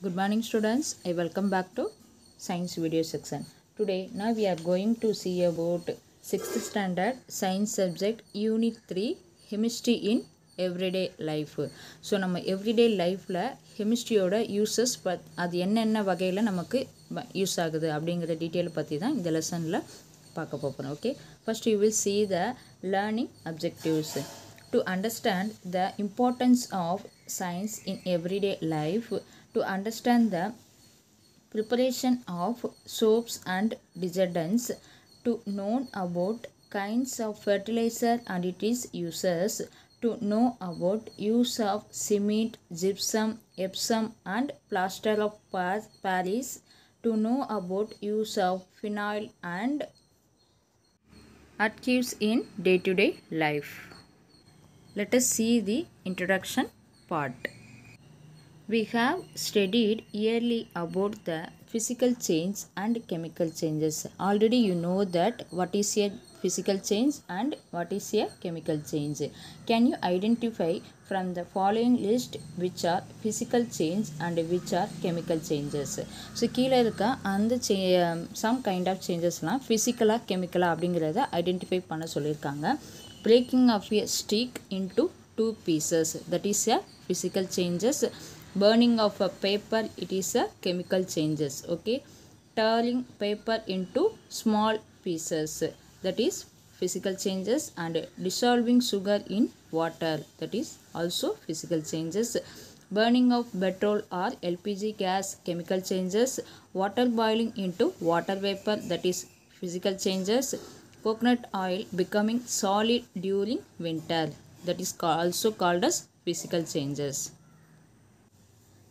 Good morning students, I welcome back to science video section. Today now we are going to see about 6th standard science subject unit 3 chemistry in everyday life so நம்ம everyday லைஃப்பில் கெமிஸ்ட்ரியோட uses பத் அது என்னென்ன வகையில் நமக்கு use ஆகுது அப்படிங்கிற டீட்டெயில் பற்றி தான் இந்த லெசனில் பார்க்க போகிறோம் okay first you will see the learning objectives to understand the importance of science in everyday life to understand the preparation of soaps and detergents, to know about kinds of fertilizer and its uses, to know about use of cement, gypsum, epsom and plaster of Paris, to know about use of phenol and archives in day to -day life. Let us see the introduction part. We have studied yearly about the physical change and chemical changes. Already you know that what is a physical change and what is a chemical change. Can you identify from the following list which are physical change and which are chemical changes? So கீழே இருக்க அந்த say some kind of physical or chemical அப்படிங்கிறத identify பண்ண சொல்லியிருக்காங்க breaking of a stick into two pieces that is a Physical changes. burning of a paper it is a chemical changes okay turning paper into small pieces that is physical changes and dissolving sugar in water that is also physical changes burning of petrol or lpg gas chemical changes water boiling into water vapor that is physical changes coconut oil becoming solid during winter that is also called as physical changes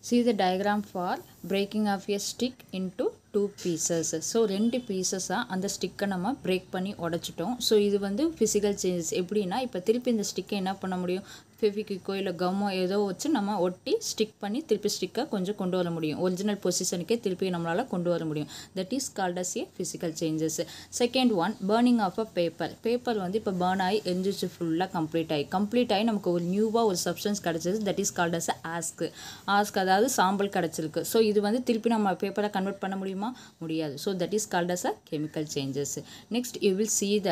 see the diagram for breaking of a stick into two pieces so ரெண்டு பீசஸாக அந்த ஸ்டிக்கை நம்ம break பண்ணி உடச்சிட்டோம் so இது வந்து physical changes எப்படின்னா இப்போ திருப்பி இந்த ஸ்டிக்கை என்ன பண்ண முடியும் ஃபெவிக்விக்கோ இல்லை கம்மோ ஏதோ வச்சு நம்ம ஒட்டி ஸ்டிக் பண்ணி திருப்பி ஸ்டிக்காக கொஞ்சம் கொண்டு வர முடியும் ஒரிஜினல் பொசிஷனுக்கே திருப்பி நம்மளால் கொண்டு வர முடியும் that is called as a physical changes second one burning of a paper paper வந்து இப்போ பேர்ன் ஆகி எரிஞ்சிச்சு ஃபுல்லாக கம்ப்ளீட் ஆகி கம்ப்ளீட் ஆகி நமக்கு ஒரு நியூவாக ஒரு சப்ஸ்டன்ஸ் கிடச்சிது that is called as ash ash அதாவது சாம்பல் கிடச்சிருக்கு ஸோ இது வந்து திருப்பி நம்ம பேப்பரை கன்வெர்ட் பண்ண முடியுமா முடியாது so that is called as a chemical changes next you will see the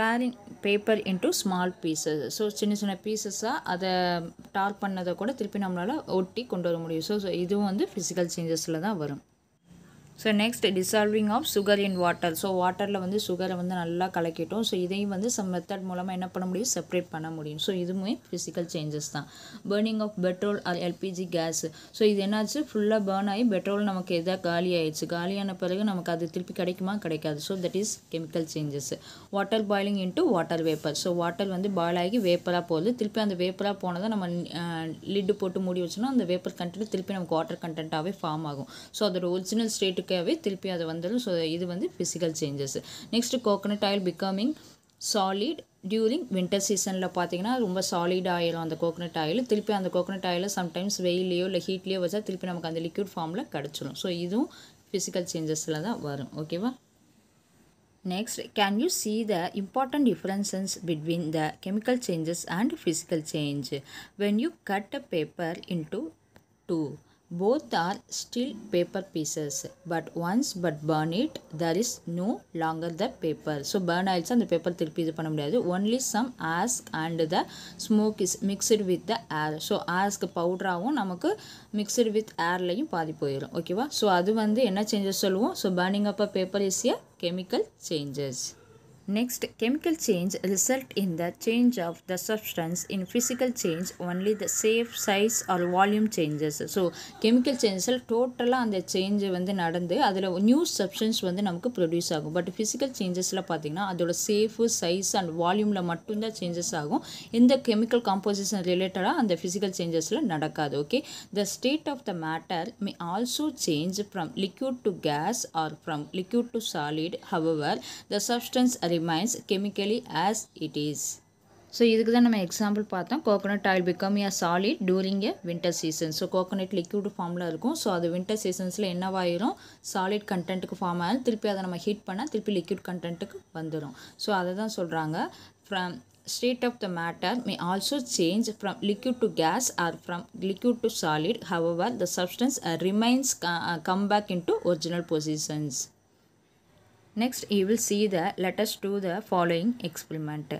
tearing paper into small pieces so சின்ன சின்ன பீசஸாக அதை டார் பண்ணதை கூட திருப்பி நம்மளால் ஒட்டி கொண்டு வர முடியும் ஸோ ஸோ இதுவும் வந்து ஃபிசிக்கல் சேஞ்சஸில் தான் வரும் so next dissolving of sugar in water so வாட்டரில் வந்து சுகரை வந்து நல்லா கலக்கிட்டோம் ஸோ இதையும் வந்து சம் மெத்தட் மூலமாக என்ன பண்ண முடியும் செப்பரேட் பண்ண முடியும் ஸோ இதுவுமே ஃபிசிக்கல் சேஞ்சஸ் தான் burning of petrol or LPG gas so இது என்னாச்சு ஃபுல்லாக பேர்ன் ஆகி பெட்ரோல் நமக்கு எதாவது காலி ஆயிடுச்சு காலியான பிறகு நமக்கு அது திருப்பி கிடைக்குமா கிடைக்காது so that is chemical changes water boiling into water vapour so water வந்து பாயில் ஆகி வேப்பராக போகுது திருப்பி அந்த வேப்பராக போனதை நம்ம லிட்டு போட்டு மூடி வச்சோன்னா அந்த வேப்பர் கண்டென்ட் திருப்பி நமக்கு வாட்டர் கண்டென்ட்டாகவே ஃபார்ம் ஆகும் ஸோ அதோட ஒரிஜினல் ஸ்டேட்டுக்கு ஓகேவே திருப்பி அது வந்துடும் ஸோ இது வந்து physical changes next coconut oil becoming solid during winter சீசனில் பார்த்தீங்கன்னா ரொம்ப சாலிட் ஆயிடும் அந்த கோகனட் ஆயில் திருப்பி அந்த கோகனட் ஆயில் சம்டைம்ஸ் வெயிலையோ இல்லை ஹீட்லேயோ வச்சால் திருப்பி நமக்கு அந்த லிக்யூட் ஃபார்மில் கிடச்சிடும் ஸோ இதுவும் ஃபிசிக்கல் சேஞ்சஸில் தான் வரும் ஓகேவா next can you see the important differences between the chemical changes and physical change when you cut a paper in two two both are still paper pieces but once but burn it there is no longer the paper so burn ஆயிடுச்சு அந்த paper திருப்பி இது பண்ண முடியாது only some ash and the smoke is mixed with the air so ash பவுட்ராகவும் நமக்கு mixed with ஏர்லையும் பாதி போயிடும் ஓகேவா ஸோ அது வந்து என்ன சேஞ்சஸ் சொல்லுவோம் so burning up a paper is a chemical changes Next, chemical change result in the change of the substance. In physical change, only the safe size or volume changes. So கெமிக்கல் சேஞ்சஸில் டோட்டலாக அந்த change வந்து நடந்து அதில் new substance வந்து நமக்கு produce ஆகும் பட் ஃபிசிக்கல் சேஞ்சஸில் பார்த்திங்கன்னா அதோட சேஃபு சைஸ் அண்ட் வால்யூமில் மட்டும்தான் சேஞ்சஸ் ஆகும் எந்த கெமிக்கல் காம்போசிஷன் ரிலேட்டடாக அந்த ஃபிசிக்கல் சேஞ்சஸில் நடக்காது okay the state of the matter may also change from liquid to gas or from liquid to solid however the substance are remains chemically as it is so இதுக்கு தான் நம்ம example பார்த்தோம் coconut oil become a solid during a winter season so coconut liquid ஃபார்மில் இருக்கும் so அது winter சீசன்ஸில் என்னவாயிரும் solid கண்டென்ட்டுக்கு ஃபார்ம் ஆகும் திருப்பி அதை நம்ம ஹீட் பண்ணால் திருப்பி லிக்விட் கண்டென்ட்டுக்கு வந்துடும் ஸோ அதை தான் சொல்கிறாங்க from state of the matter may also change from liquid to gas or from liquid to solid. However, the substance remains uh, uh, come back into original positions next you will see the let do the following experiment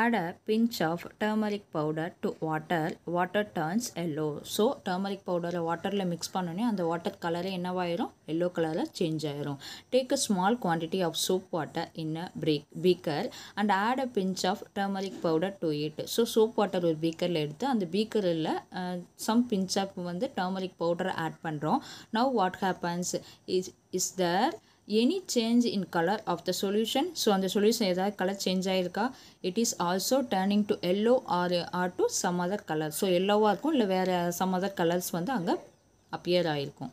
add a pinch of turmeric powder to water water Water yellow so turmeric பவுடரை வாட்டரில் mix பண்ணோன்னே அந்த water கலரே என்னவாயிரும் yellow கலரில் change ஆயிரும் take a small quantity of soap water in a break beaker and add a pinch of turmeric powder to it so soap water ஒரு பீக்கரில் எடுத்து அந்த பீக்கரில் சம் பிஞ்ச் ஆஃப் வந்து டர்மரிக் பவுடர் ஆட் பண்ணுறோம் now what happens is is there any change in colour of the solution so அந்த solution ஏதாவது colour change ஆகிருக்கா it is also turning to yellow or or to some other colour so எல்லோவாக இருக்கும் இல்லை வேறு some other colours வந்து அங்கே appear ஆகிருக்கும்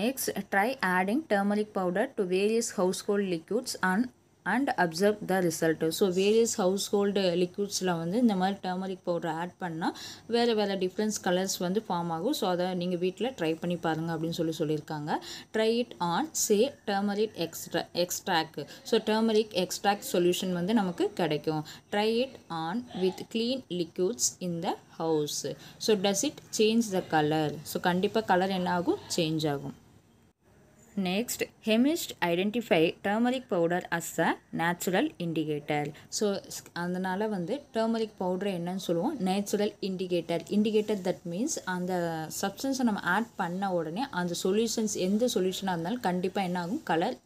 next try adding turmeric powder to various household liquids and and observe the result so various household லிக்விட்ஸில் வந்து இந்த மாதிரி டர்மரிக் பவுடர் ஆட் பண்ணால் வேறு வேறு டிஃப்ரெண்ட்ஸ் கலர்ஸ் வந்து ஃபார்ம் ஆகும் ஸோ அதை நீங்கள் வீட்டில் ட்ரை பண்ணி பாருங்கள் அப்படின்னு சொல்லி சொல்லியிருக்காங்க try it on say turmeric extra extract so turmeric extract solution வந்து நமக்கு கிடைக்கும் try it on with clean liquids in the house so does it change the colour so கண்டிப்பாக கலர் என்ன ஆகும் சேஞ்ச் ஆகும் next chemist identify turmeric powder as a natural indicator so அதனால் வந்து turmeric பவுடர் என்னன்னு சொல்லுவோம் natural indicator indicator that means அந்த சப்ஸ்டன்ஸை நம்ம ஆட் பண்ண உடனே அந்த சொல்யூஷன்ஸ் எந்த சொல்யூஷனாக இருந்தாலும் கண்டிப்பாக என்னாகும் colour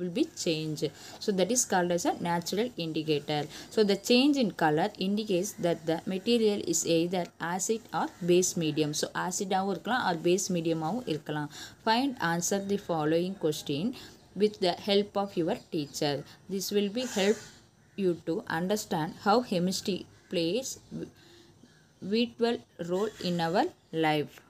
will be changed. So that is called as a natural indicator. So the change in color indicates that the material is either acid or base medium. So acid or base medium Find answer the following question with the help of your teacher. This will be help you to understand how chemistry plays vital role in our life.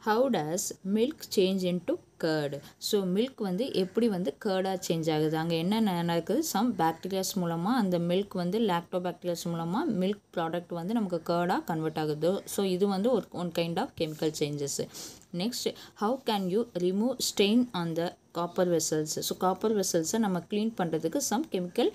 How does milk change into curd so milk வந்து எப்படி வந்து கேர்டாக change ஆகுது அங்கே என்ன நடக்குது some bacterias மூலமாக அந்த milk வந்து லாக்டோ பேக்டீரியாஸ் மூலமாக மில்க் ப்ராடக்ட் வந்து நமக்கு கேர்டாக கன்வெர்ட் ஆகுது ஸோ இது வந்து ஒரு one kind of chemical changes next how can you remove stain on the copper vessels so copper வெசல்ஸை நம்ம க்ளீன் பண்ணுறதுக்கு சம் கெமிக்கல்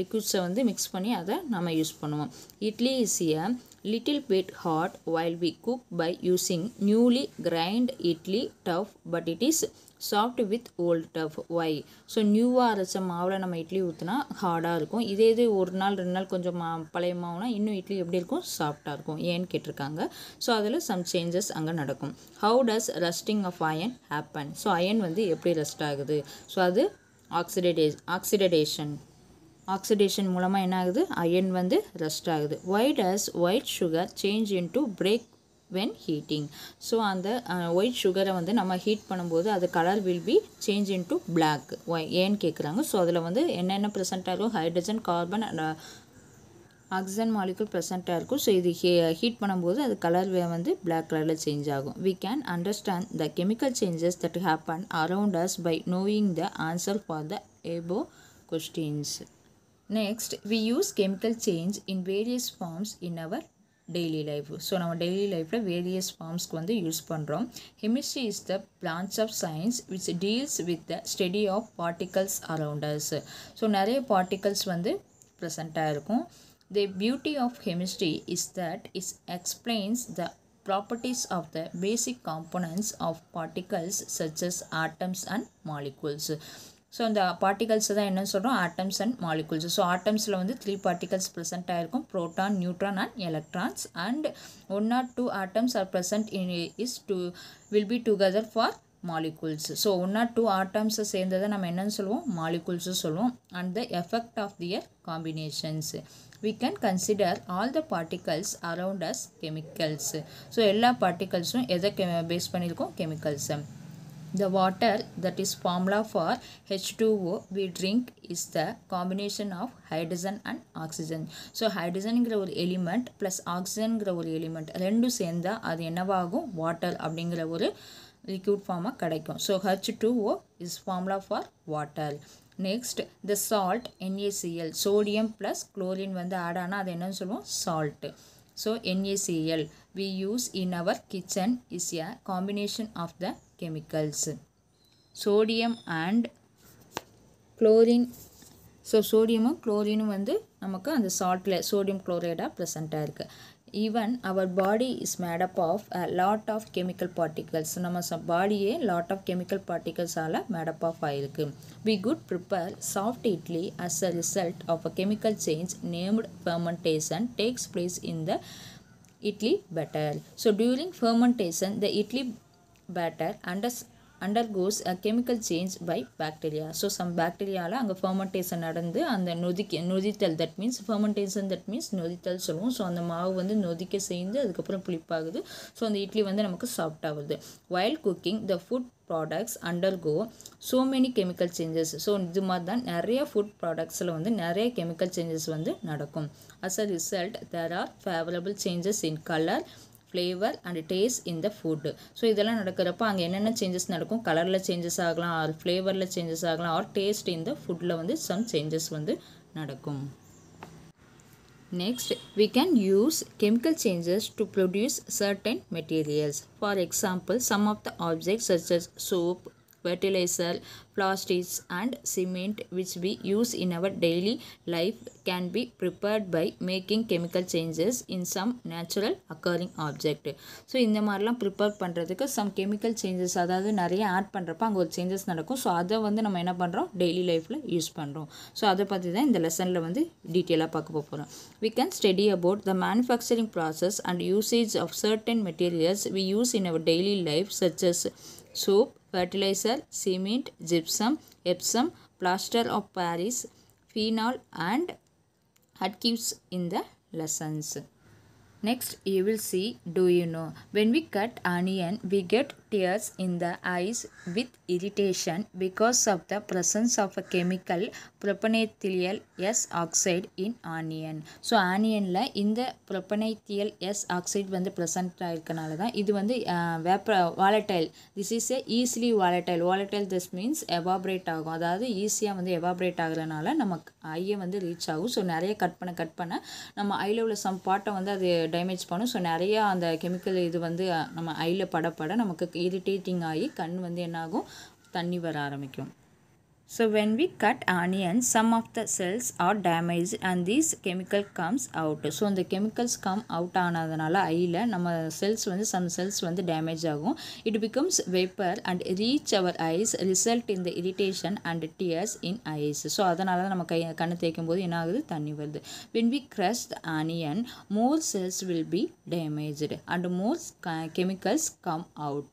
லிக்விட்ஸை வந்து மிக்ஸ் பண்ணி அதை நம்ம யூஸ் பண்ணுவோம் idli is a little bit hot while we cook by using newly grind idli dough but it is soft with old dough why so நியூவாக அரைச்ச மாவில் நம்ம இட்லி ஊற்றினா ஹார்டாக இருக்கும் இதே இது ஒரு நாள் ரெண்டு நாள் கொஞ்சம் மா பழைய மாவுனா இன்னும் இட்லி எப்படி இருக்கும் சாஃப்டாக இருக்கும் ஏன்னு கேட்டிருக்காங்க ஸோ அதில் சம் சேஞ்சஸ் அங்கே நடக்கும் how does rusting of iron happen so iron வந்து எப்படி ரெஸ்ட் ஆகுது ஸோ அது ஆக்சிடேடே ஆக்சிடடேஷன் ஆக்சிடேஷன் மூலமாக என்ன ஆகுது அயன் வந்து ரெஸ்ட் ஆகுது white as white sugar change into black when heating so அந்த ஒயிட் சுகரை வந்து நம்ம ஹீட் பண்ணும்போது அது colour will be change into black ஏன்னு கேட்குறாங்க ஸோ அதில் வந்து என்னென்ன ப்ரெசென்ட் ஆகும் hydrogen carbon and oxygen molecule ப்ரெசண்ட்டாக இருக்கும் ஸோ இது ஹீ ஹீட் பண்ணும்போது அது கலர் வந்து பிளாக் கலரில் சேஞ்ச் ஆகும் we can understand the chemical changes that happen around us by knowing the answer for the above questions Next, we use chemical change in various forms in our daily life. So, in our daily life, various forms we use. Pandrom. Chemistry is the branch of science which deals with the study of particles around us. So, many particles are present. The beauty of chemistry is that it explains the properties of the basic components of particles such as atoms and molecules. So அந்த particles தான் என்னன்னு சொல்கிறோம் atoms and molecules so ஆட்டம்ஸில் வந்து three particles present ஆகிருக்கும் proton neutron and electrons and one not two atoms are present in is two will be together for molecules so one not two ஆட்டம்ஸை சேர்ந்ததை நம்ம என்னென்னு சொல்லுவோம் மாலிகுல்ஸு சொல்லுவோம் and the effect of their combinations we can consider all the particles around us chemicals so எல்லா பார்ட்டிகல்ஸும் எதை கெ பேஸ் பண்ணியிருக்கோம் கெமிக்கல்ஸை The water that is formula for H2O we drink is the combination of hydrogen and oxygen. So hydrogen grow element plus oxygen grow element rendu senda adi enavago water abding liquid form So H2O is formula for water. Next the salt NaCl sodium plus chlorine vandu adana adi enna salt. So NaCl we use in our kitchen is a combination of the chemicals sodium and chlorine so சோடியமும் குளோரினும் வந்து நமக்கு அந்த சால்ட்டில் sodium குளோரைடாக ப்ரெசண்ட்டாக இருக்குது even our body is made up of lot of chemical particles நம்ம பாடியே லாட் ஆஃப் கெமிக்கல் பார்ட்டிகல்ஸால் மேடப் ஆஃப் ஆயிருக்கு we could prepare soft idli as a result of a chemical change named fermentation takes place in the idli batter so during fermentation the idli batter under undergoes chemical change by bacteria so some பாக்டீரியாவில் அங்கே fermentation நடந்து அந்த நொதிக்க நொதித்தல் that means fermentation that means நொதித்தல் சொல்லுவோம் so அந்த மாவு வந்து நொதிக்க செய்து அதுக்கப்புறம் புளிப்பாகுது ஸோ அந்த இட்லி வந்து நமக்கு சாஃப்ட் ஆகுது while cooking the food products undergo so many chemical changes so இது மாதிரி தான் நிறைய ஃபுட் ப்ராடக்ட்ஸில் வந்து நிறைய கெமிக்கல் சேஞ்சஸ் வந்து நடக்கும் as a result there are favourable changes in colour flavour and taste இந்த ஃபுட்டு ஸோ இதெல்லாம் நடக்கிறப்போ அங்கே என்னென்ன சேஞ்சஸ் நடக்கும் கலரில் சேஞ்சஸ் ஆகலாம் ஆர் ஃப்ளேவரில் சேஞ்சஸ் ஆகலாம் ஆர் டேஸ்ட் இந்த ஃபுட்டில் வந்து சம் சேஞ்சஸ் வந்து நடக்கும் next we can use chemical changes to produce certain materials for example some of the objects such soap fertilizer, plastics and cement which we use in our daily life can be prepared by making chemical changes in some natural occurring object. So இந்த மாதிரிலாம் prepare பண்ணுறதுக்கு some chemical changes அதாவது நிறைய add பண்ணுறப்ப அங்கே ஒரு changes நடக்கும் so அதை வந்து நம்ம என்ன பண்ணுறோம் டெய்லி லைஃப்பில் யூஸ் பண்ணுறோம் ஸோ அதை பற்றி தான் இந்த லெசனில் வந்து டீட்டெயிலாக பார்க்க போகிறோம் we can study about the manufacturing process and usage of certain materials we use in our daily life such as soap, fertilizer, cement, gypsum, Epsom, plaster of Paris, phenol and adhesives in the lessons. Next you will see do you know when we cut onion we get tears in the eyes with irritation because of the presence of a chemical propanethyl S oxide in onion so ஆனியனில் இந்த propanethial S oxide வந்து present ஆகிருக்கனால தான் இது வந்து வேப்ப volatile this is a easily volatile volatile this means evaporate ஆகும் அதாவது ஈஸியாக வந்து எவாப்ரேட் ஆகிறனால நமக்கு ஐயை வந்து ரீச் ஆகும் ஸோ நிறைய கட் பண்ண கட் பண்ண நம்ம ஐயில் உள்ள சம் பாட்டை வந்து அது டேமேஜ் பண்ணும் ஸோ நிறையா அந்த கெமிக்கல் இது வந்து நம்ம ஐயில் படப்பட நமக்கு இரிட்டேட்டிங் ஆகி கண் வந்து என்னாகும் தண்ணி வர ஆரம்பிக்கும் So when we cut onion, some of the cells are damaged and these chemical comes out. So the chemicals come out ஆனதுனால ஐயில் நம்ம cells வந்து some cells வந்து damage ஆகும். It becomes vapor and reach our eyes result in the irritation and tears in eyes. So அதனால் நம்ம கண்ணத்தேக்கும் போது என்னாகது தன்னி வருது. When we crush the onion, more cells will be damaged and more chemicals come out.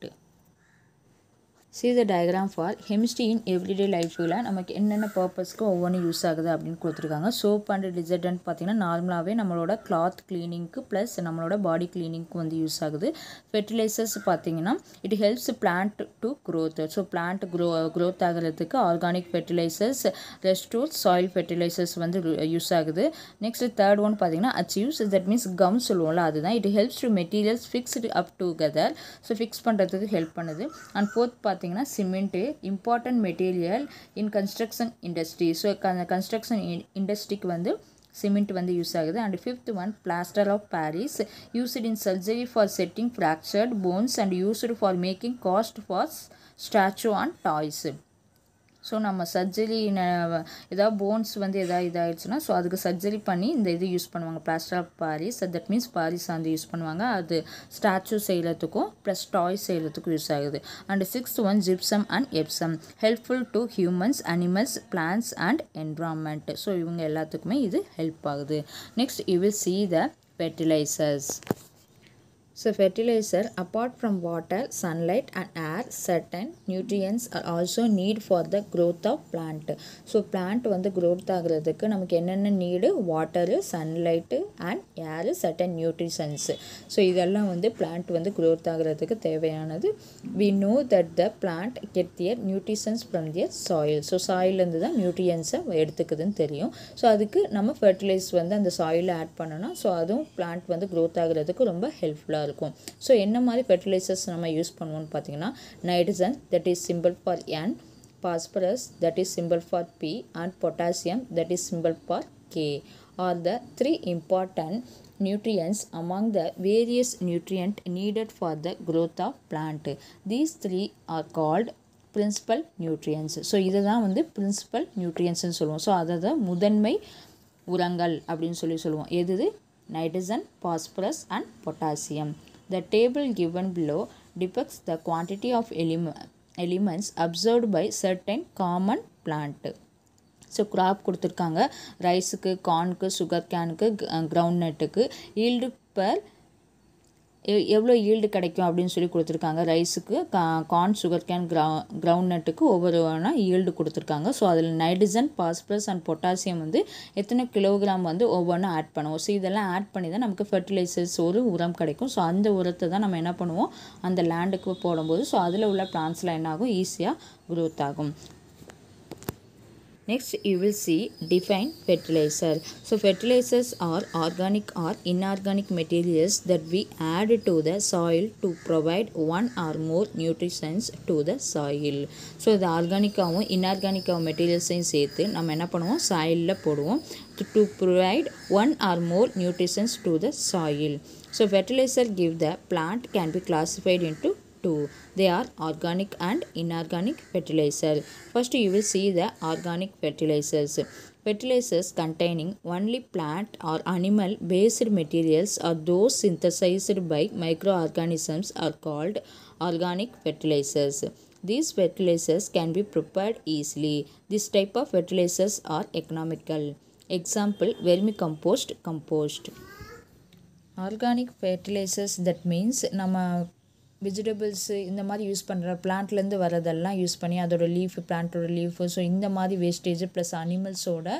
See the diagram for chemistry in everyday லைஃப்பில் நமக்கு என்னென்ன பர்பஸ்க்கு ஒவ்வொன்றும் use ஆகுது அப்படின்னு கொடுத்துருக்காங்க சோப் அண்ட் டிசர்டன்ட் பார்த்திங்கன்னா நார்மலாகவே நம்மளோட கிளாத் க்ளீனிங்க்கு ப்ளஸ் நம்மளோட பாடி க்ளீனிங்க்கு வந்து யூஸ் ஆகுது ஃபெர்டிலைசர்ஸ் பார்த்திங்கன்னா it helps plant to growth so plant grow growth ஆகிறதுக்கு organic fertilisers restore soil fertilisers வந்து யூஸ் ஆகுது நெக்ஸ்ட் தேர்ட் ஒன் பார்த்திங்கன்னா அச்சீவ்ஸ் தட் மீன்ஸ் கம் சொல்லுவோம்ல அதுதான் it helps to materials fixed up together so fix பண்ணுறதுக்கு help பண்ணுது and fourth பார்த்திங்கன்னா பார்த்திங்கன்னா cement important material in construction industry so construction இண்டஸ்ட்ரிக்கு வந்து சிமெண்ட் வந்து யூஸ் ஆகுது and fifth one plaster of Paris used in surgery for setting fractured bones and used for making cast for statue and toys so நம்ம surgery ஏதாவது bones வந்து எதாவது இதாகிடுச்சுன்னா so அதுக்கு surgery பண்ணி இந்த இது யூஸ் பண்ணுவாங்க plaster of Paris that means Paris வந்து யூஸ் பண்ணுவாங்க அது ஸ்டாச்சு செய்கிறதுக்கும் ப்ளஸ் டாய்ஸ் செய்கிறதுக்கும் யூஸ் ஆகுது and sixth one gypsum and Epsom helpful to humans animals plants and environment so இவங்க எல்லாத்துக்குமே இது ஹெல்ப் ஆகுது next you will see the fertilisers So fertilizer apart from water, sunlight and air, certain nutrients are also need for the growth of plant. So plant வந்து growth ஆகிறதுக்கு நமக்கு என்னென்ன need water sunlight and air certain nutritions so இதெல்லாம் வந்து plant வந்து growth ஆகிறதுக்கு தேவையானது we know that the plant get their nutritions from their soil so சாயிலேருந்து தான் நியூட்ரியன்ஸை எடுத்துக்குதுன்னு தெரியும் ஸோ அதுக்கு நம்ம ஃபர்டிலைஸ் வந்து அந்த சாயிலில் ஆட் பண்ணணும் ஸோ அதுவும் பிளான்ட் வந்து growth ஆகிறதுக்கு ரொம்ப ஹெல்ப்ஃபுல்லாக யூஸ்ஃபுல்லாக இருக்கும் ஸோ என்ன மாதிரி ஃபெர்டிலைசர்ஸ் நம்ம யூஸ் பண்ணுவோம்னு பார்த்தீங்கன்னா nitrogen that is simple for N phosphorus that is simple for P and potassium that is simple for K are the three important nutrients among the various nutrient needed for the growth of plant these three are called principal nutrients so இதை தான் வந்து principal நியூட்ரியன்ஸ்னு சொல்லுவோம் so அதை தான் முதன்மை உரங்கள் அப்படின்னு சொல்லி சொல்லுவோம் எது nitrogen, phosphorus and potassium. The table given below depicts the quantity of ele elements observed by certain common plant. So crop கொடுத்துருக்காங்க ரைஸுக்கு கார்னுக்கு சுகர் கேனுக்கு கிரவுண்ட் நட்டுக்கு ஈல்டு பர் எவ்வளோ ஈல்டு கிடைக்கும் அப்படின்னு சொல்லி கொடுத்துருக்காங்க ரைஸுக்கு கா கார்ன் சுகர் கேன் கிரா கிரவுண்ட் நட்டுக்கு ஒவ்வொரு ஈல்டு கொடுத்துருக்காங்க ஸோ அதில் நைட்ரஜன் பாஸ்பரஸ் அண்ட் பொட்டாசியம் வந்து எத்தனை கிலோகிராம் வந்து ஒவ்வொன்றும் ஆட் பண்ணுவோம் ஸோ இதெல்லாம் ஆட் பண்ணி தான் நமக்கு ஃபெர்டிலைசர்ஸ் ஒரு உரம் கிடைக்கும் ஸோ அந்த உரத்தை தான் நம்ம என்ன பண்ணுவோம் அந்த லேண்டுக்கு போடும்போது ஸோ அதில் உள்ள பிளான்ஸ்லாம் என்னாகும் ஈஸியாக குரோத் ஆகும் Next, you will see define fertilizer. So, fertilizers are organic or inorganic materials that we add to the soil to provide one or more nutrients to the soil. So the so இது ஆர்கானிக்காகவும் இன்ஆர்கானிக்காகவும் மெட்டீரியல்ஸையும் சேர்த்து நம்ம என்ன பண்ணுவோம் சாயிலில் போடுவோம் to provide one or more nutrients to the soil. So fertiliser give the plant can be classified into two. They are organic and inorganic fertilizer. First you will see the organic fertilizers. Fertilizers containing only plant or animal based materials or those synthesized by microorganisms are called organic fertilizers. These fertilizers can be prepared easily. This type of fertilizers are economical. Example, vermicompost, compost. Organic fertilisers that means, நம்ம vegetables இந்த மாதிரி use பண்ணுற பிளான்ட்லேருந்து வரதெல்லாம் use பண்ணி அதோடய leaf பிளான்ட்டோட leaf so இந்த மாதிரி wastage plus அனிமல்ஸோட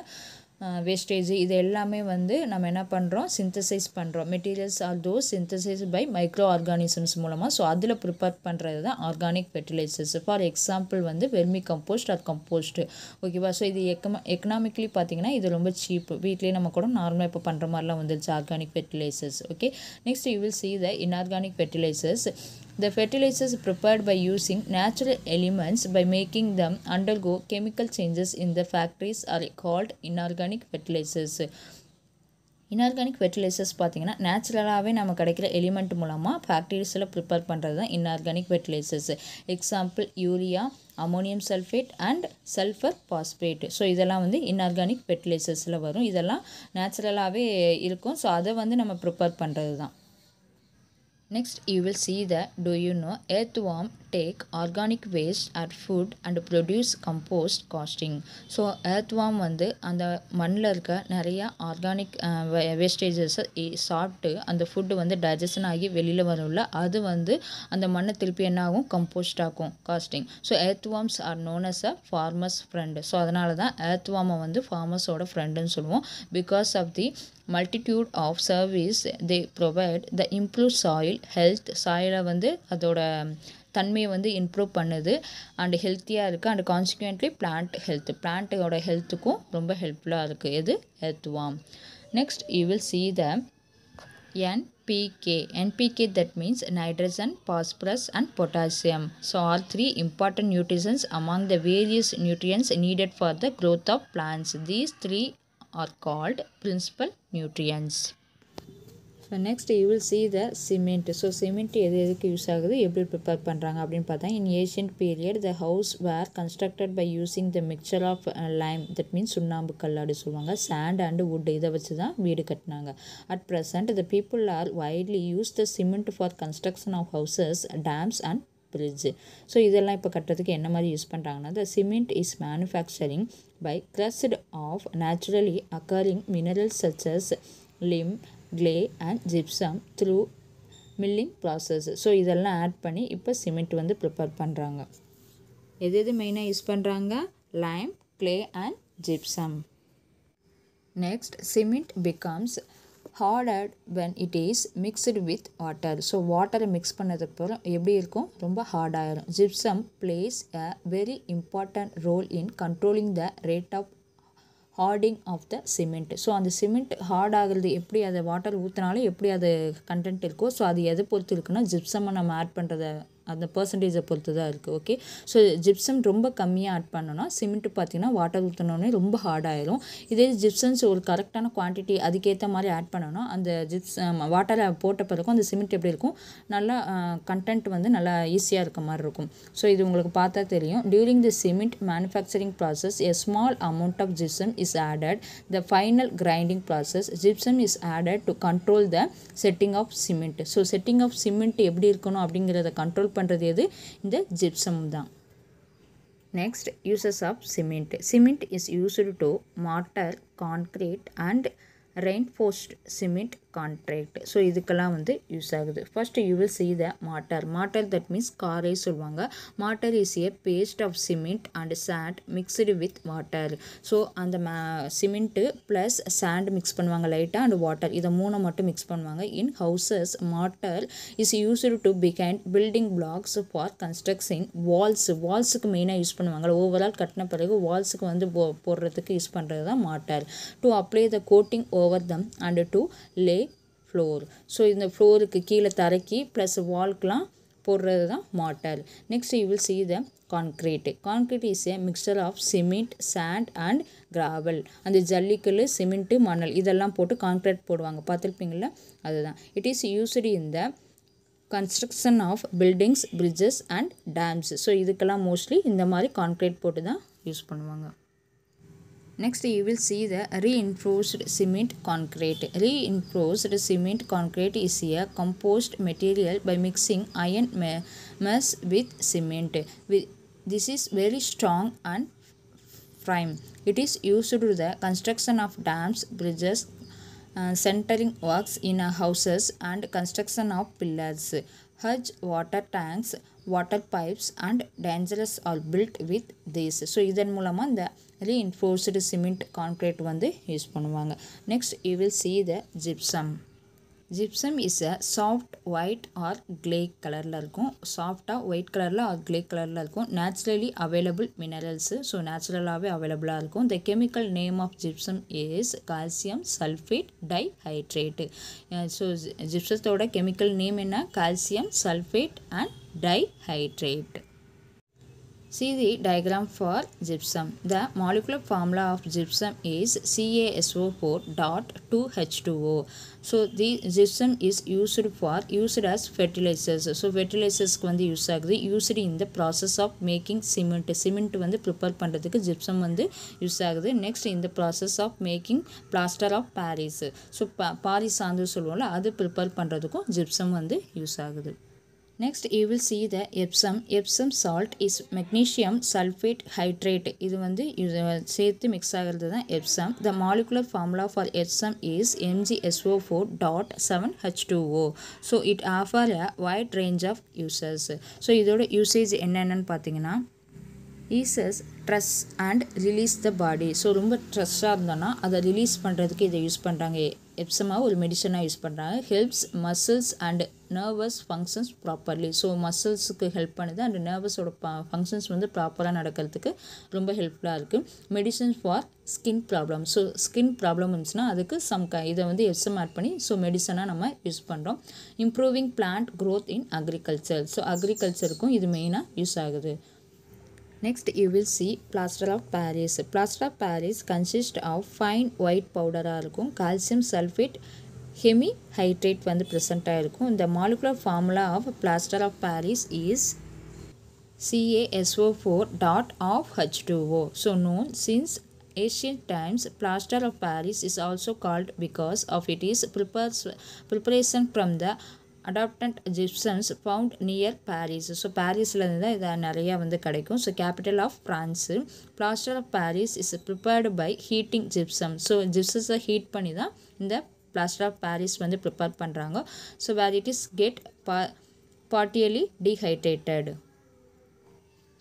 wastage இது எல்லாமே வந்து நம்ம என்ன பண்ணுறோம் சிந்தசைஸ் பண்ணுறோம் materials are those synthesise by microorganisms மூலமாக ஸோ அதில் ப்ரிப்பேர் பண்ணுறது தான் ஆர்கானிக் ஃபெர்டிலைசர்ஸ் ஃபார் எக்ஸாம்பிள் வந்து வெர்மி கம்போஸ்ட் ஆர் கம்போஸ்ட் ஓகேவா ஸோ இது எக்கம எக்கனாமிக்கலி பார்த்தீங்கன்னா இது ரொம்ப சீப்பு வீட்லேயே நம்ம கூட நார்மலாக இப்போ பண்ணுற மாதிரிலாம் வந்துருச்சு organic fertilisers okay next you will see the inorganic fertilisers The fertilizers prepared by using natural elements by making them undergo chemical changes in the factories are called inorganic fertilizers. Inorganic fertilisers பார்த்திங்கன்னா நேச்சுரலாகவே நம்ம கிடைக்கிற element மூலமாக ஃபேக்ட்ரிஸில் prepare பண்ணுறது தான் inorganic fertilisers example urea ammonium sulphate and sulphur phosphate so இதெல்லாம் வந்து inorganic ஃபெர்டிலைசர்ஸில் வரும் இதெல்லாம் நேச்சுரலாகவே இருக்கும் ஸோ அதை வந்து நம்ம ப்ரிப்பேர் பண்ணுறது தான் Next, you will see the do you know earthworm take organic waste or food and produce compost casting so earthworm வந்து அந்த மண்ணில் இருக்க நிறைய ஆர்கானிக் வேஸ்டேஜஸை சாப்பிட்டு அந்த ஃபுட்டு வந்து டைஜஷன் ஆகி வெளியில் வரும்ல அது வந்து அந்த மண்ணை திருப்பி என்னாகும் ஆகும் கம்போஸ்ட் ஆகும் casting so earthworms are known as a farmer's friend so அதனால தான் ஏர்த்வாமை வந்து ஃபார்மர்ஸோட ஃப்ரெண்டுன்னு சொல்லுவோம் because of the multitude of service they provide the improve soil health சாயிலை வந்து அதோட தன்மையை வந்து இம்ப்ரூவ் பண்ணுது அண்டு ஹெல்த்தியாக இருக்குது அண்ட் கான்சிக்வென்ட்லி பிளான்ட் ஹெல்த் பிளான்ட்டோட ஹெல்த்துக்கும் ரொம்ப ஹெல்ப்ஃபுல்லாக இருக்குது எது health worm next you will see the NPK NPK that means nitrogen phosphorus and potassium so R three important nutritions among the various nutrients needed for the growth of plants these three are called principal nutrients so next you will see the cement so cement எது எதுக்கு use ஆகுது எப்படி prepare பண்ணுறாங்க அப்படின்னு பார்த்தா in ancient period the house were constructed by using the mixture of lime that means சுண்ணாம்பு கல் அப்படி சொல்லுவாங்க சாண்ட் அண்டு வுட் இதை வச்சு தான் வீடு கட்டினாங்க at present the people are widely use the cement for construction of houses dams and bridge so இதெல்லாம் இப்போ கட்டுறதுக்கு என்ன மாதிரி யூஸ் பண்ணுறாங்கன்னா the cement is manufacturing by crushed of naturally occurring minerals such as lime clay and gypsum through milling process so இதெல்லாம் add பண்ணி இப்போ cement வந்து ப்ரிப்பேர் பண்ணுறாங்க எது எது மெயினாக யூஸ் பண்ணுறாங்க lime clay and gypsum next cement becomes hardened when it is mixed with water so வாட்டரை மிக்ஸ் பண்ணதுக்கப்புறம் எப்படி இருக்கும் ரொம்ப ஹார்டாயிரும் gypsum plays a very important role in controlling the rate of hardening of the cement so அந்த cement hard ஆகிறது எப்படி அதை வாட்டர் ஊற்றினாலும் எப்படி அது கண்டென்ட் இருக்கோ ஸோ அது எதை பொறுத்து இருக்குன்னா ஜிப்சம்மை நம்ம ஆட் பண்ணுறத அந்த பர்சன்டேஜை பொறுத்து தான் இருக்குது ஓகே ஸோ ஜிப்சம் ரொம்ப கம்மியாக ஆட் பண்ணோன்னா சிமெண்ட்டு பார்த்திங்கன்னா வாட்டர் ஊற்றினோடனே ரொம்ப ஹார்டாயிரும் இதே ஜிப்சம்ஸ் ஒரு கரெக்டான குவான்டிட்டி அதுக்கேற்ற மாதிரி ஆட் பண்ணோன்னா அந்த ஜிப்ஸ் வாட்டரை போட்ட பிறக்கும் அந்த சிமெண்ட் எப்படி இருக்கும் நல்லா கண்டென்ட் வந்து நல்லா ஈஸியாக இருக்க மாதிரி இருக்கும் ஸோ இது உங்களுக்கு பார்த்தா தெரியும் during the cement manufacturing process a small amount of gypsum is added the final grinding process gypsum is added to control the setting of cement so setting of cement எப்படி இருக்கணும் அப்படிங்கிறத கண்ட்ரோல் பண்ணுறது எது இந்த ஜிப்சம் தான் next uses of cement cement is used to mortar concrete and reinforced cement concrete so இதுக்கெல்லாம் வந்து use ஆகுது first you will see the mortar mortar that means காரே சொல்லுவாங்க mortar is a paste of cement and sand mixed with water so அந்த மா cement plus sand mix பண்ணுவாங்க லைட்டாக and water இதை மூணை மட்டும் மிக்ஸ் பண்ணுவாங்க in houses mortar is used to bind building blocks for construction walls வால்ஸுக்கு மெயினாக யூஸ் பண்ணுவாங்க ஓவரால் கட்டின பிறகு வால்ஸுக்கு வந்து போடுறதுக்கு யூஸ் பண்ணுறது தான் mortar to apply the coating ஓ over them and to lay floor so இந்த ஃப்ளோருக்கு கீழே தரக்கி ப்ளஸ் வால்க்கெலாம் போடுறது தான் mortar next you will see the concrete concrete is a mixture of cement sand and gravel அந்த ஜல்லிக்கல் சிமெண்ட்டு மணல் இதெல்லாம் போட்டு கான்க்ரீட் போடுவாங்க பார்த்துருப்பீங்கள அதுதான் it is used in the construction of buildings bridges and dams so இதுக்கெல்லாம் மோஸ்ட்லி இந்த மாதிரி கான்க்ரீட் போட்டு தான் யூஸ் பண்ணுவாங்க Next you will see the reinforced cement concrete. Reinforced cement concrete is a composed material by mixing iron mass with cement. This is very strong and prime. It is used to the construction of dams, bridges, uh, centering works in houses and construction of pillars, huge water tanks, water pipes and dangerous are built with these so இதன் மூலமாக இந்த reinforced cement concrete வந்து use பண்ணுவாங்க next you will see the gypsum gypsum is a soft white or grey colour soft white colour or grey colour naturally available mineral so नैचुरेलबा the chemical name of gypsum is calcium sulphate dihydrate gypsum chemical name calcium sulphate and dihydrate See the diagram for gypsum. The molecular formula of gypsum is CaSO4 dot 2H2O. So the gypsum is used for used as fertilizers. So fertilizers வந்து use ஆகுது used in the process of making cement cement வந்து prepare பண்ணுறதுக்கு gypsum வந்து use ஆகுது next இந்த process of making plaster of Paris so பா Paris சாந்து சொல்லுவோம்ல அது ப்ரிப்பேர் பண்ணுறதுக்கும் ஜிப்சம் வந்து யூஸ் ஆகுது next you will see the Epsom Epsom salt is magnesium sulphate hydrate இது வந்து சேர்த்து மிக்ஸ் ஆகிறது தான் Epsom the molecular formula for Epsom is M G S O four dot seven H two O so it offer a wide range of users so இதோட usage என்னென்னு பார்த்தீங்கன்னா eases stress and release the body so ரொம்ப ஸ்ட்ரெஸ்ஸாக இருந்தோன்னா அதை release பண்ணுறதுக்கு இதை use பண்ணுறாங்க எப்சமாக ஒரு மெடிசனாக யூஸ் பண்ணுறாங்க helps muscles and nervous functions properly so மசில்ஸுக்கு ஹெல்ப் பண்ணுது அண்ட் நர்வஸோட ஃபங்க்ஷன்ஸ் வந்து ப்ராப்பராக நடக்கிறதுக்கு ரொம்ப ஹெல்ப்ஃபுல்லாக இருக்குது medicines for skin problem so skin problem இருந்துச்சுன்னா அதுக்கு சம் க இதை வந்து எப்சம் ஆட் பண்ணி ஸோ மெடிசனாக நம்ம யூஸ் பண்ணுறோம் improving plant growth in agriculture so அக்ரிகல்ச்சருக்கும் இது மெயினாக யூஸ் ஆகுது Next you will see plaster of Paris. Plaster of Paris consists of fine white powder இருக்கும் calcium sulfate hemi hydrate present ஆயிருக்கும் The molecular formula of plaster of Paris is CaSO4 dot of H2O. So known since ancient times plaster of Paris is also called because of it is preparation from the abundant gypsum found near Paris so பாரிஸ்லேருந்து தான் இதை நிறையா வந்து கிடைக்கும் so capital of France plaster of Paris is prepared by heating gypsum so ஜிப்சஸை heat பண்ணி தான் இந்த பிளாஸ்டர் ஆஃப் பாரிஸ் வந்து ப்ரிப்பேர் பண்ணுறாங்க so where it is get பா partially dehydrated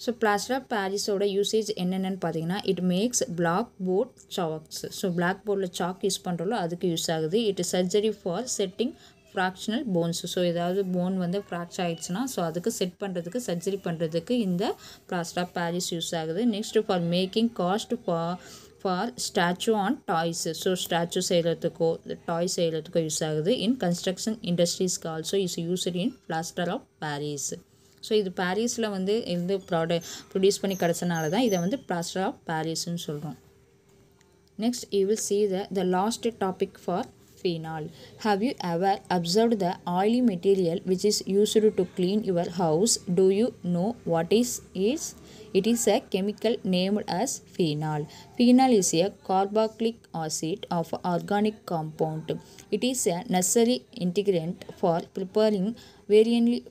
so plaster of பாரிஸோட யூசேஜ் என்னென்னு பார்த்தீங்கன்னா it makes black board chalks so black போர்டில் சாக் யூஸ் பண்ணுறோம் அதுக்கு யூஸ் ஆகுது it surgery for setting fractional bones so ஏதாவது போன் வந்து ஃப்ராக்சர் ஆகிடுச்சுன்னா ஸோ அதுக்கு செட் பண்ணுறதுக்கு சர்ஜரி பண்ணுறதுக்கு இந்த ஆஃப் பேரிஸ் யூஸ் ஆகுது next for making cast for for statue and toys so statue செய்கிறதுக்கோ டாய்ஸ் செய்கிறதுக்கோ யூஸ் ஆகுது இன் கன்ஸ்ட்ரக்ஷன் இண்டஸ்ட்ரீஸ்க்கு also is used in plaster of Paris so இது பாரிஸில் வந்து இந்த ப்ராடக்ட் ப்ரொடியூஸ் பண்ணி கிடச்சனால தான் இதை வந்து பிளாஸ்டர் ஆஃப் பாரிஸ்ன்னு சொல்கிறோம் next you will see the the last topic for phenol. Have you ever observed the oily material which is used to clean your house? Do you know what is is? It is a chemical named as phenol. Phenol is a carboxylic acid of organic compound. It is a necessary ingredient for preparing various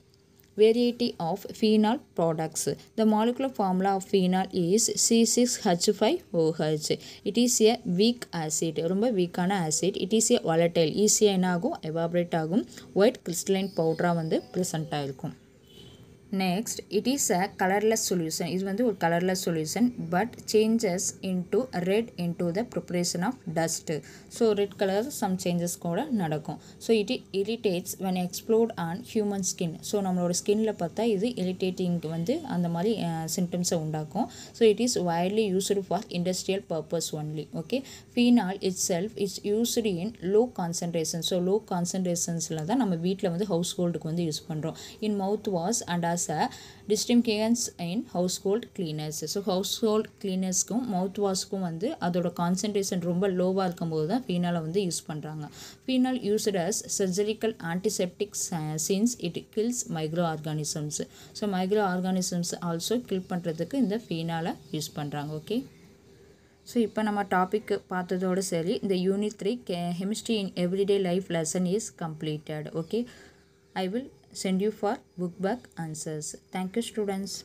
variety of phenol products. The molecular formula of phenol is C6H5OH. It is a weak acid. ரொம்ப weak acid. It is a volatile. Easy என்ன evaporate evaporate ஆகும் white crystalline பவுடராக வந்து present ஆகிருக்கும் next it is a colourless solution இது வந்து ஒரு colourless solution but changes into red into the preparation of dust so red colour some changes கூட நடக்கும் so it irritates when explored on human skin so நம்மளோட ஸ்கின்ல பார்த்தா இது irritating வந்து அந்த மாதிரி சிம்டம்ஸை உண்டாக்கும் so it is widely used for industrial purpose only okay phenol itself it's used in low concentration so low கான்சன்ட்ரேஷன்ஸில் தான் நம்ம வீட்டில் வந்து ஹவுஸ் ஹோல்டுக்கு வந்து யூஸ் பண்ணுறோம் in mouthwash and as a disinfectant in house cleaners cleaners so household கிளீனர்ஸ்க்கும் mouth வாஷ்க்கும் வந்து அதோட concentration ரொம்ப லோவாக இருக்கும்போது தான் ஃபீனாலை வந்து யூஸ் பண்ணுறாங்க phenol used as surgical antiseptic since it kills microorganisms so microorganisms also kill பண்ணுறதுக்கு இந்த ஃபீனாலை யூஸ் பண்ணுறாங்க ஓகே ஸோ இப்போ நம்ம டாபிக் பார்த்ததோடு சரி இந்த unit three chemistry in everyday life lesson is completed okay I will send you for book back answers. Thank you students.